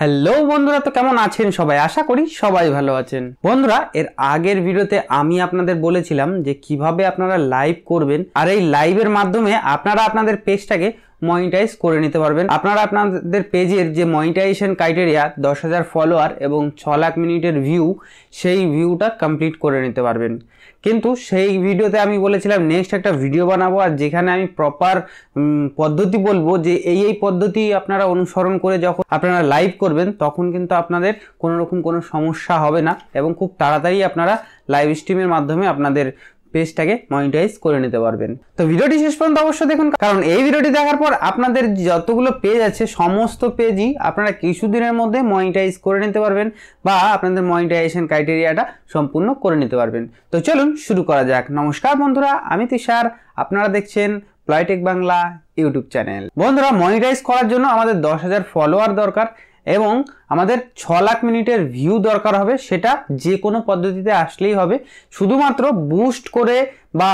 Hello বন্ধুরা তো কেমন আছেন সবাই আশা করি সবাই ভালো আছেন বন্ধুরা এর আগের ভিডিওতে আমি আপনাদের বলেছিলাম যে কিভাবে আপনারা লাইভ করবেন আর এই লাইভের মাধ্যমে আপনারা আপনাদের পেজটাকে মনিটাইজ করে নিতে পারবেন আপনারা আপনাদের পেজের যে মনিটাইজেশন ক্রাইটেরিয়া দশ হাজার ফলোয়ার এবং ছ লাখ মিনিটের ভিউ সেই ভিউটা কমপ্লিট করে নিতে পারবেন কিন্তু সেই ভিডিওতে আমি বলেছিলাম নেক্সট একটা ভিডিও বানাবো আর যেখানে আমি প্রপার পদ্ধতি বলবো যে এই এই পদ্ধতি আপনারা অনুসরণ করে যখন আপনারা লাইভ করবেন তখন কিন্তু আপনাদের কোনো রকম কোনো সমস্যা হবে না এবং খুব তাড়াতাড়ি আপনারা লাইভ স্ট্রিমের মাধ্যমে আপনাদের পেজটাকে মনিটাইজ করে নিতে পারবেন তো ভিডিওটি শেষ পর্যন্ত অবশ্যই দেখুন কারণ এই ভিডিওটি দেখার পর আপনাদের যতগুলো পেজ আছে সমস্ত পেজই আপনারা কিছুদিনের মধ্যে মনিটাইজ করে নিতে পারবেন বা আপনাদের মনিটাইজেশন ক্রাইটেরিয়াটা সম্পূর্ণ করে নিতে পারবেন তো চলুন শুরু করা যাক নমস্কার বন্ধুরা আমি তুষার আপনারা দেখছেন প্লয়টেক বাংলা ইউটিউব চ্যানেল বন্ধুরা মনিটাইজ করার জন্য আমাদের দশ হাজার ফলোয়ার দরকার এবং আমাদের ছ লাখ মিনিটের ভিউ দরকার হবে সেটা যে কোনো পদ্ধতিতে আসলেই হবে শুধুমাত্র বুস্ট করে বা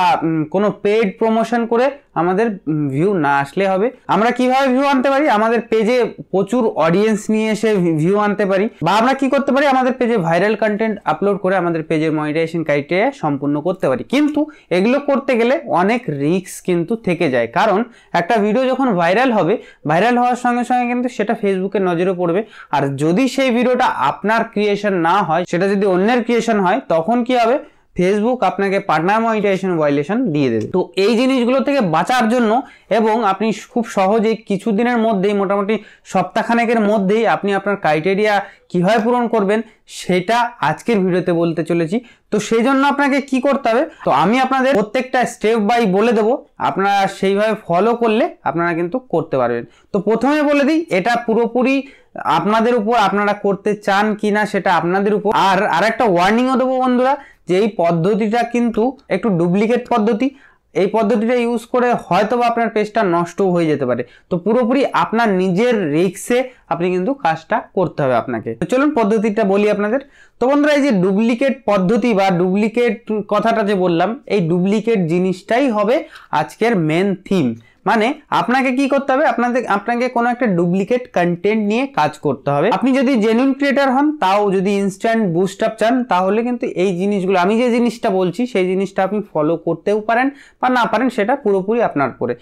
কোনো পেড প্রমোশন করে আমাদের ভিউ না আসলে হবে আমরা কিভাবে ভিউ আনতে পারি আমাদের পেজে প্রচুর অডিয়েন্স নিয়ে এসে ভিউ আনতে পারি বা আমরা কি করতে পারি আমাদের পেজে ভাইরাল কন্টেন্ট আপলোড করে আমাদের পেজের মনিটাইজেশন ক্রাইটেরিয়া সম্পূর্ণ করতে পারি কিন্তু এগুলো করতে গেলে অনেক রিস্ক কিন্তু থেকে যায় কারণ একটা ভিডিও যখন ভাইরাল হবে ভাইরাল হওয়ার সঙ্গে সঙ্গে কিন্তু সেটা ফেসবুকের নজরে পড়বে আর যদি সেই ভিডিওটা আপনার ক্রিয়েশন না হয় সেটা যদি অন্যের ক্রিয়েশন হয় তখন কি হবে ফেসবুক আপনাকে পার্টনার মনিটাইজেশন ভায়োলেশন দিয়ে দেবে তো এই জিনিসগুলো থেকে বাঁচার জন্য এবং আপনি খুব সহজেই দিনের মধ্যেই মোটামুটি সপ্তাহখানেকের মধ্যেই আপনি আপনার ক্রাইটেরিয়া কীভাবে পূরণ করবেন সেটা আজকের ভিডিওতে বলতে চলেছি তো সেই জন্য আপনাকে কি করতে হবে তো আমি আপনাদের প্রত্যেকটা স্টেপ বাই বলে দেবো আপনারা সেইভাবে ফলো করলে আপনারা কিন্তু করতে পারবেন তো প্রথমে বলে দিই এটা পুরোপুরি আপনাদের উপর আপনারা করতে চান কি না সেটা আপনাদের উপর আর আরেকটা ওয়ার্নিংও দেবো বন্ধুরা যে এই পদ্ধতিটা কিন্তু একটু ডুপ্লিকেট পদ্ধতি এই পদ্ধতিটা ইউজ করে হয়তো বা আপনার পেজটা নষ্টও হয়ে যেতে পারে তো পুরোপুরি আপনার নিজের রিক্সে আপনি কিন্তু কাজটা করতে হবে আপনাকে তো চলুন পদ্ধতিটা বলি আপনাদের তো বন্ধুরা এই যে ডুপ্লিকেট পদ্ধতি বা ডুপ্লিকেট কথাটা যে বললাম এই ডুপ্লিকেট জিনিসটাই হবে আজকের মেন থিম মানে আপনাকে কি করতে হবে আপনাদের আপনাকে কোনো একটা ডুপ্লিকেট কন্টেন্ট নিয়ে কাজ করতে হবে আপনি যদি জেনুইন ক্রিয়েটার হন তাও যদি ইনস্ট্যান্ট বুস্ট আপ চান তাহলে কিন্তু এই জিনিসগুলো আমি যে জিনিসটা বলছি সেই জিনিসটা আপনি ফলো করতেও পারেন বা না পারেন সেটা পুরোপুরি আপনার করে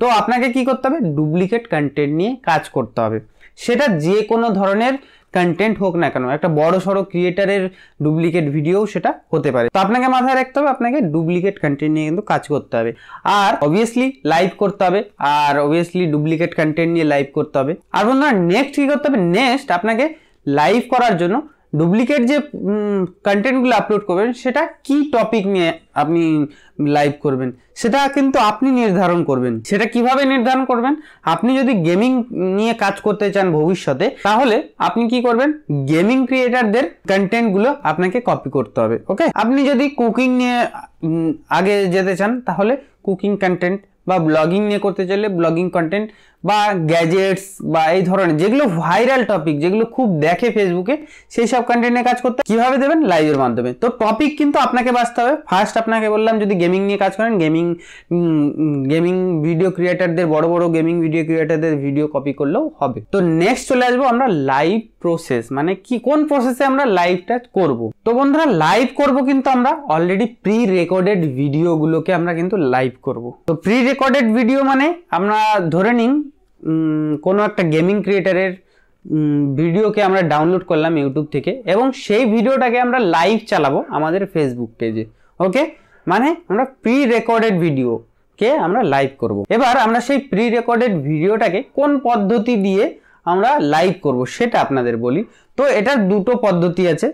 তো আপনাকে কি করতে হবে ডুপ্লিকেট কন্টেন্ট নিয়ে কাজ করতে হবে সেটা যে কোনো ধরনের কন্টেন্ট হোক না কেন একটা বড় সড়ো ক্রিয়েটারের ডুপ্লিকেট ভিডিও সেটা হতে পারে তো আপনাকে মাথায় রাখতে হবে আপনাকে ডুপ্লিকেট কন্টেন্ট নিয়ে কিন্তু কাজ করতে হবে আর অবভিয়াসলি লাইভ করতে হবে আর অবভিয়াসলি ডুপ্লিকেট কন্টেন্ট নিয়ে লাইভ করতে হবে আর বন্ধুরা নেক্সট কী করতে হবে নেক্সট আপনাকে লাইভ করার জন্য ডুপ্লিকেট যে কন্টেন্টগুলো আপলোড করবেন সেটা কি টপিক নিয়ে আপনি লাইভ করবেন সেটা কিন্তু আপনি নির্ধারণ করবেন সেটা কিভাবে নির্ধারণ করবেন আপনি যদি গেমিং নিয়ে কাজ করতে চান ভবিষ্যতে তাহলে আপনি কি করবেন গেমিং ক্রিয়েটারদের কন্টেন্টগুলো আপনাকে কপি করতে হবে ওকে আপনি যদি কুকিং নিয়ে আগে যেতে চান তাহলে কুকিং কন্টেন্ট বা ব্লগিং নিয়ে করতে চাইলে ব্লগিং কন্টেন্ট বা গ্যাজেটস বা এই ধরনের যেগুলো ভাইরাল টপিক যেগুলো খুব দেখে ফেসবুকে সেই সব কন্টেন্ট নিয়ে কাজ করতে কিভাবে দেবেন লাইভের মাধ্যমে তো টপিক কিন্তু আপনাকে বাঁচতে হবে ফার্স্ট আপনাকে বললাম যদি গেমিং নিয়ে কাজ করেন গেমিং গেমিং ভিডিও ক্রিয়েটারদের বড় বড় গেমিং ভিডিও ক্রিয়েটারদের ভিডিও কপি করলেও হবে তো নেক্সট চলে আসবো আমরা লাইভ প্রসেস মানে কি কোন প্রসেসে আমরা লাইভটা করব তো বন্ধুরা লাইভ করব কিন্তু আমরা অলরেডি প্রি রেকর্ডেড ভিডিওগুলোকে আমরা কিন্তু লাইভ করব তো প্রি রেকর্ডেড ভিডিও মানে আমরা ধরে নিন কোনো একটা গেমিং ক্রিয়েটারের ভিডিওকে আমরা ডাউনলোড করলাম ইউটিউব থেকে এবং সেই ভিডিওটাকে আমরা লাইভ চালাবো আমাদের ফেসবুক পেজে ওকে মানে আমরা প্রি রেকর্ডেড ভিডিওকে আমরা লাইভ করব। এবার আমরা সেই প্রি রেকর্ডেড ভিডিওটাকে কোন পদ্ধতি দিয়ে আমরা লাইভ করব সেটা আপনাদের বলি তো এটার দুটো পদ্ধতি আছে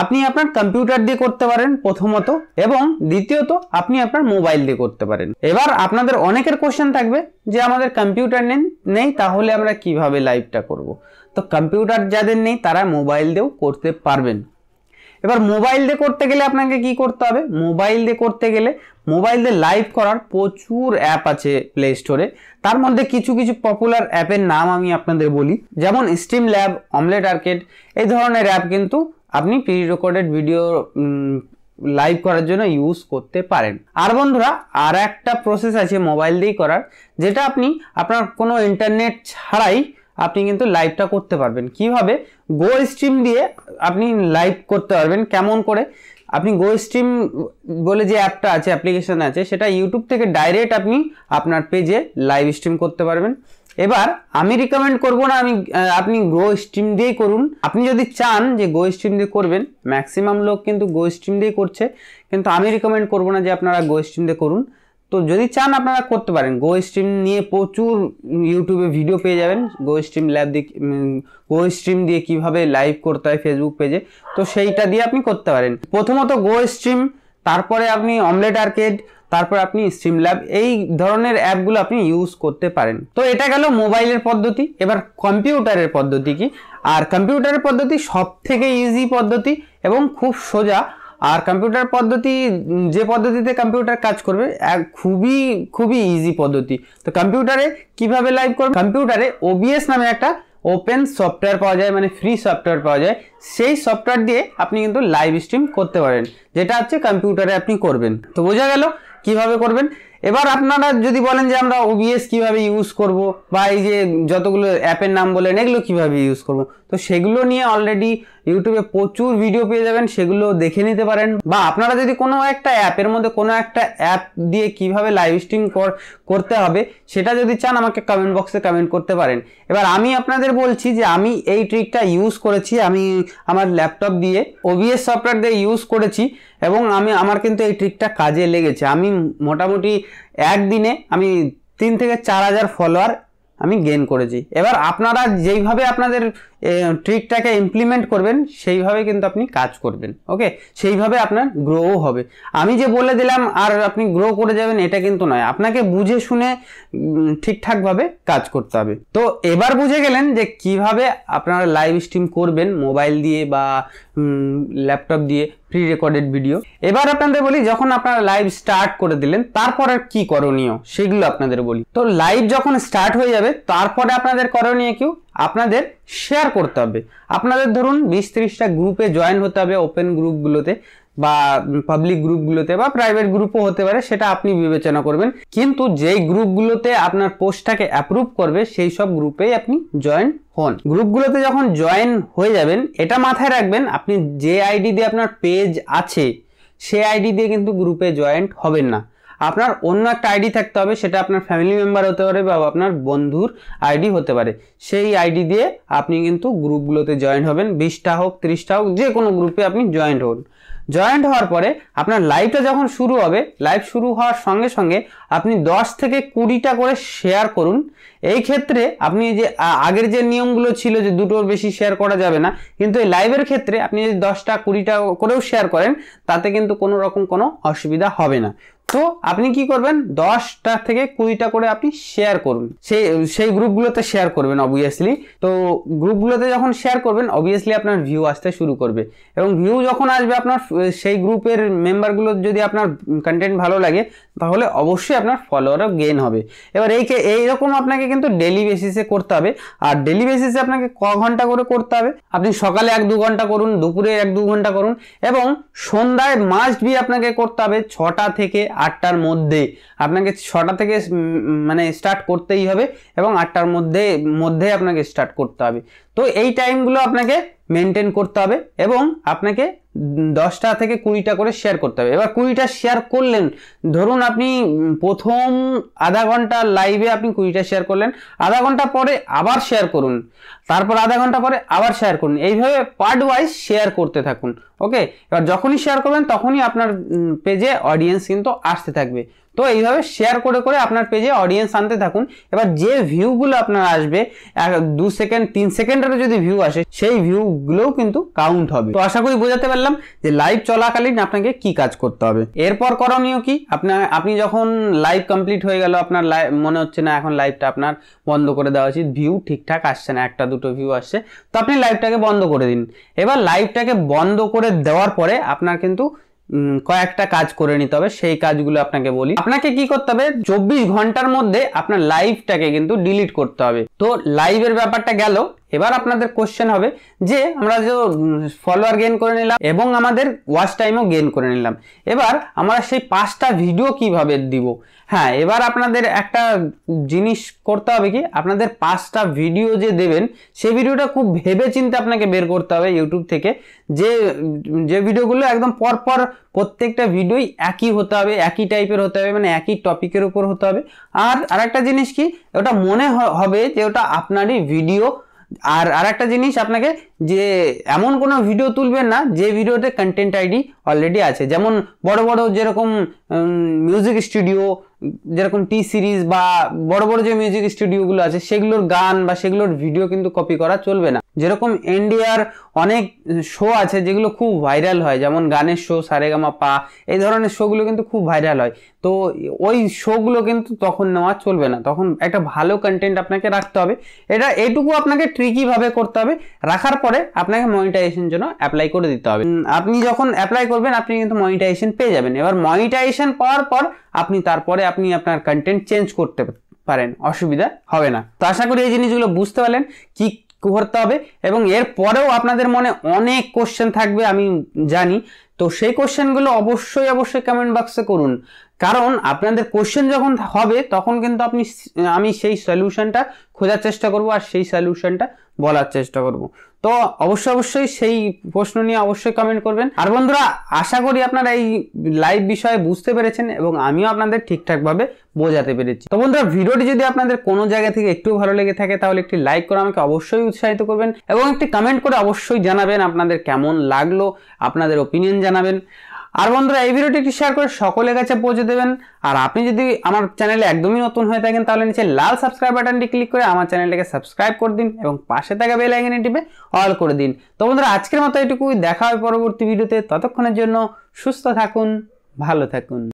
আপনি আপনার কম্পিউটার দিয়ে করতে পারেন প্রথমত এবং দ্বিতীয়ত আপনি আপনার মোবাইল দিয়ে করতে পারেন এবার আপনাদের অনেকের কোশ্চেন থাকবে যে আমাদের কম্পিউটার নেন নেই তাহলে আমরা কিভাবে লাইভটা করব। তো কম্পিউটার যাদের নেই তারা মোবাইল দিয়েও করতে পারবেন এবার মোবাইল দিয়ে করতে গেলে আপনাকে কি করতে হবে মোবাইল দিয়ে করতে গেলে মোবাইল দিয়ে লাইভ করার প্রচুর অ্যাপ আছে প্লে স্টোরে তার মধ্যে কিছু কিছু পপুলার অ্যাপের নাম আমি আপনাদের বলি যেমন স্টিম ল্যাব অমলেট আর্কেট এই ধরনের অ্যাপ কিন্তু আপনি প্রি রেকর্ডেড ভিডিও লাইভ করার জন্য ইউজ করতে পারেন আর বন্ধুরা আর একটা প্রসেস আছে মোবাইল দিয়েই করার যেটা আপনি আপনার কোনো ইন্টারনেট ছাড়াই আপনি কিন্তু লাইভটা করতে পারবেন কিভাবে গো স্ট্রিম দিয়ে আপনি লাইভ করতে পারবেন কেমন করে আপনি গো স্ট্রিম বলে যে অ্যাপটা আছে অ্যাপ্লিকেশান আছে সেটা ইউটিউব থেকে ডাইরেক্ট আপনি আপনার পেজে লাইভ স্ট্রিম করতে পারবেন এবার আমি রিকমেন্ড করব না আমি আপনি গো স্ট্রিম দিয়েই করুন আপনি যদি চান যে গো স্ট্রিম দিয়ে করবেন ম্যাক্সিমাম লোক কিন্তু গো স্ট্রিম দিয়ে করছে কিন্তু আমি রিকমেন্ড করব না যে আপনারা গো স্ট্রিম দিয়ে করুন তো যদি চান আপনারা করতে পারেন গো স্ট্রিম নিয়ে প্রচুর ইউটিউবে ভিডিও পেয়ে যাবেন গো স্ট্রিম ল্যাব দিয়ে গো স্ট্রিম দিয়ে কীভাবে লাইভ করতে হয় ফেসবুক পেজে তো সেইটা দিয়ে আপনি করতে পারেন প্রথমত গো স্ট্রিম তারপরে আপনি অমলেট আর্কেড তারপর আপনি স্ট্রিম ল্যাব এই ধরনের অ্যাপগুলো আপনি ইউজ করতে পারেন তো এটা গেল মোবাইলের পদ্ধতি এবার কম্পিউটারের পদ্ধতি কি আর কম্পিউটারের পদ্ধতি সব থেকে ইজি পদ্ধতি এবং খুব সোজা আর কম্পিউটার পদ্ধতি যে পদ্ধতিতে কম্পিউটার কাজ করবে খুবই খুবই ইজি পদ্ধতি তো কম্পিউটারে কিভাবে লাইভ করবে কম্পিউটারে ওবিএস নামে একটা ওপেন সফটওয়্যার পাওয়া যায় মানে ফ্রি সফটওয়্যার পাওয়া যায় সেই সফটওয়্যার দিয়ে আপনি কিন্তু লাইভ স্ট্রিম করতে পারেন যেটা হচ্ছে কম্পিউটারে আপনি করবেন তো বোঝা গেল কিভাবে করবেন এবার আপনারা যদি বলেন যে আমরা ওবিএস কিভাবে ইউজ করব বা এই যে যতগুলো অ্যাপের নাম বলেন এগুলো কিভাবে ইউজ করব তো সেগুলো নিয়ে অলরেডি ইউটিউবে প্রচুর ভিডিও পেয়ে যাবেন সেগুলো দেখে নিতে পারেন বা আপনারা যদি কোনো একটা অ্যাপের মধ্যে কোনো একটা অ্যাপ দিয়ে কিভাবে লাইভ স্ট্রিম করতে হবে সেটা যদি চান আমাকে কমেন্ট বক্সে কমেন্ট করতে পারেন এবার আমি আপনাদের বলছি যে আমি এই ট্রিকটা ইউজ করেছি আমি আমার ল্যাপটপ দিয়ে ওবিএস সফটওয়্যার দিয়ে ইউজ করেছি এবং আমি আমার কিন্তু এই ট্রিকটা কাজে লেগেছে আমি মোটামুটি একদিনে আমি তিন থেকে চার হাজার ফলোয়ার আমি গেন করেছি এবার আপনারা যেইভাবে আপনাদের ট্রিকটাকে ইমপ্লিমেন্ট করবেন সেইভাবে কিন্তু আপনি কাজ করবেন ওকে সেইভাবে আপনার গ্রোও হবে আমি যে বলে দিলাম আর আপনি গ্রো করে যাবেন এটা কিন্তু নয় আপনাকে বুঝে শুনে ঠিকঠাকভাবে কাজ করতে হবে তো এবার বুঝে গেলেন যে কিভাবে আপনারা লাইভ স্ট্রিম করবেন মোবাইল দিয়ে বা ল্যাপটপ দিয়ে প্রি রেকর্ডেড ভিডিও এবার আপনাদের বলি যখন আপনারা লাইভ স্টার্ট করে দিলেন তারপর আর কী করণীয় সেগুলো আপনাদের বলি তো লাইভ যখন স্টার্ট হয়ে যাবে হবে তারপরে আপনাদের করণীয় কেউ আপনাদের শেয়ার করতে হবে আপনাদের ধরুন বিশ ত্রিশটা গ্রুপে জয়েন হতে হবে ওপেন গ্রুপগুলোতে বা পাবলিক গ্রুপগুলোতে বা প্রাইভেট গ্রুপও হতে পারে সেটা আপনি বিবেচনা করবেন কিন্তু যেই গ্রুপগুলোতে আপনার পোস্টটাকে অ্যাপ্রুভ করবে সেই সব গ্রুপেই আপনি জয়েন হন গ্রুপগুলোতে যখন জয়েন হয়ে যাবেন এটা মাথায় রাখবেন আপনি যে আইডি দিয়ে আপনার পেজ আছে সে আইডি দিয়ে কিন্তু গ্রুপে জয়েন্ট হবেন না আপনার অন্য একটা আইডি থাকতে হবে সেটা আপনার ফ্যামিলি মেম্বার হতে পারে বা আপনার বন্ধুর আইডি হতে পারে সেই আইডি দিয়ে আপনি কিন্তু গ্রুপগুলোতে জয়েন হবেন বিশটা হোক ত্রিশটা হোক যে কোনো গ্রুপে আপনি জয়েন হন জয়েন্ট হওয়ার পরে আপনার লাইভটা যখন শুরু হবে লাইভ শুরু হওয়ার সঙ্গে সঙ্গে আপনি 10 থেকে কুড়িটা করে শেয়ার করুন এই ক্ষেত্রে আপনি যে আগের যে নিয়মগুলো ছিল যে দুটোর বেশি শেয়ার করা যাবে না কিন্তু এই লাইভের ক্ষেত্রে আপনি যদি দশটা কুড়িটা করেও শেয়ার করেন তাতে কিন্তু কোনো রকম কোনো অসুবিধা হবে না তো আপনি কি করবেন দশটা থেকে কুড়িটা করে আপনি শেয়ার করুন সেই সেই গ্রুপগুলোতে শেয়ার করবেন অবভিয়াসলি তো গ্রুপগুলোতে যখন শেয়ার করবেন অবভিয়াসলি আপনার ভিউ আসতে শুরু করবে এবং ভিউ যখন আসবে আপনার সেই গ্রুপের মেম্বারগুলো যদি আপনার কন্টেন্ট ভালো লাগে তাহলে অবশ্যই আপনার ফলোয়ারও গেন হবে এবার এই এইরকম আপনাকে কিন্তু ডেলি বেসিসে করতে হবে আর ডেলি বেসিসে আপনাকে ক ঘন্টা করে করতে হবে আপনি সকালে এক দু ঘন্টা করুন দুপুরে এক দু ঘন্টা করুন এবং সন্ধ্যায় মাস্ট বি আপনাকে করতে হবে ছটা থেকে আটটার মধ্যে আপনাকে ছটা থেকে মানে স্টার্ট করতেই হবে এবং আটটার মধ্যে মধ্যে আপনাকে স্টার্ট করতে হবে তো এই টাইমগুলো আপনাকে মেনটেন করতে হবে এবং আপনাকে দশটা থেকে কুড়িটা করে শেয়ার করতে হবে এবার কুড়িটা শেয়ার করলেন ধরুন আপনি প্রথম আধা ঘন্টা লাইভে আপনি কুড়িটা শেয়ার করলেন আধা ঘন্টা পরে আবার শেয়ার করুন তারপর আধা ঘন্টা পরে আবার শেয়ার করুন এইভাবে পার্ট ওয়াইজ শেয়ার করতে থাকুন ওকে এবার যখনই শেয়ার করবেন তখনই আপনার পেজে অডিয়েন্স কিন্তু আসতে থাকবে তো এইভাবে শেয়ার করে করে আপনার পেজে অডিয়েন্স আনতে থাকুন এবার যে ভিউগুলো আপনার আসবে দু সেকেন্ড তিন সেকেন্ডেরও যদি ভিউ আসে সেই ভিউগুলোও কিন্তু কাউন্ট হবে তো আশা করি বোঝাতে পারলাম যে লাইভ চলাকালীন আপনাকে কি কাজ করতে হবে এরপর করণীয় কি আপনার আপনি যখন লাইভ কমপ্লিট হয়ে গেল আপনার লাইভ মনে হচ্ছে না এখন লাইভটা আপনার বন্ধ করে দেওয়া উচিত ভিউ ঠিকঠাক আসছে না একটা দুটো ভিউ আসছে তো আপনি লাইভটাকে বন্ধ করে দিন এবার লাইভটাকে বন্ধ করে দেওয়ার পরে আপনার কিন্তু কয়েকটা কাজ করে নিতে হবে সেই কাজগুলো আপনাকে বলি আপনাকে কি করতে হবে চব্বিশ ঘন্টার মধ্যে আপনার লাইভটাকে কিন্তু ডিলিট করতে হবে তো লাইভের ব্যাপারটা গেল এবার আপনাদের কোশ্চেন হবে যে আমরা যে ফলোয়ার গেন করে নিলাম এবং আমাদের ওয়াচ টাইমও গেন করে নিলাম এবার আমরা সেই পাঁচটা ভিডিও কিভাবে দিব হ্যাঁ এবার আপনাদের একটা জিনিস করতে হবে কি আপনাদের পাঁচটা ভিডিও যে দেবেন সেই ভিডিওটা খুব ভেবে চিন্তে আপনাকে বের করতে হবে ইউটিউব থেকে যে যে ভিডিওগুলো একদম পরপর প্রত্যেকটা ভিডিওই একই হতে হবে একই টাইপের হতে হবে মানে একই টপিকের উপর হতে হবে আর আরেকটা জিনিস কি ওটা মনে হবে যে ওটা আপনারই ভিডিও আর আর একটা জিনিস আপনাকে যে এমন কোনো ভিডিও তুলবেন না যে ভিডিওতে কন্টেন্ট আইডি অলরেডি আছে যেমন বড় বড় যেরকম মিউজিক স্টুডিও যেরকম টি সিরিজ বা বড় বড় যে মিউজিক স্টুডিওগুলো আছে সেগুলোর গান বা সেগুলোর ভিডিও কিন্তু কপি করা চলবে না যেরকম ইন্ডিয়ার অনেক শো আছে যেগুলো খুব ভাইরাল হয় যেমন গানের শো সারেগামা পা এই ধরনের শোগুলো কিন্তু খুব ভাইরাল হয় তো ওই শোগুলো কিন্তু তখন নেওয়া চলবে না তখন একটা ভালো কন্টেন্ট আপনাকে রাখতে হবে এটা এটুকু আপনাকে ট্রিকিভাবে করতে হবে রাখার পরে আপনাকে মনিটাইজেশন জন্য অ্যাপ্লাই করে দিতে হবে আপনি যখন অ্যাপ্লাই করবেন আপনি কিন্তু মনিটাইজেশন পেয়ে যাবেন এবার মনিটাইজেশন পাওয়ার পর আপনি তারপরে আপনি আপনার কন্টেন্ট চেঞ্জ করতে পারেন অসুবিধা হবে না তো আশা করি এই জিনিসগুলো বুঝতে পারলেন কি করতে হবে এবং এর পরেও আপনাদের মনে অনেক কোশ্চেন থাকবে আমি জানি তো সেই কোশ্চেনগুলো অবশ্যই অবশ্যই কমেন্ট বক্সে করুন কারণ আপনাদের কোশ্চেন যখন হবে তখন কিন্তু আপনি আমি সেই সলিউশনটা খোঁজার চেষ্টা করব আর সেই সলিউশনটা বলার চেষ্টা করব তো অবশ্যই অবশ্যই সেই প্রশ্ন নিয়ে অবশ্যই কমেন্ট করবেন আর বন্ধুরা আশা করি আপনারা এই লাইভ বিষয়ে বুঝতে পেরেছেন এবং আমিও আপনাদের ঠিকঠাকভাবে বোঝাতে পেরেছি তো বন্ধুরা ভিডিওটি যদি আপনাদের কোনো জায়গা থেকে একটু ভালো লেগে থাকে তাহলে একটি লাইক করে আমাকে অবশ্যই উৎসাহিত করবেন এবং একটি কমেন্ট করে অবশ্যই জানাবেন আপনাদের কেমন লাগলো আপনাদের ওপিনিয়ন জানাবেন আর বন্ধুরা এই ভিডিওটি একটু শেয়ার করে সকলের কাছে পৌঁছে দেবেন আর আপনি যদি আমার চ্যানেলে একদমই নতুন হয়ে থাকেন তাহলে নিচে লাল সাবস্ক্রাইব বাটনটি ক্লিক করে আমার চ্যানেলটাকে সাবস্ক্রাইব করে দিন এবং পাশে থাকা বেল আইকনে টিপে অল করে দিন তো বন্ধুরা আজকের মতো এটুকুই দেখা হয় পরবর্তী ভিডিওতে ততক্ষণের জন্য সুস্থ থাকুন ভালো থাকুন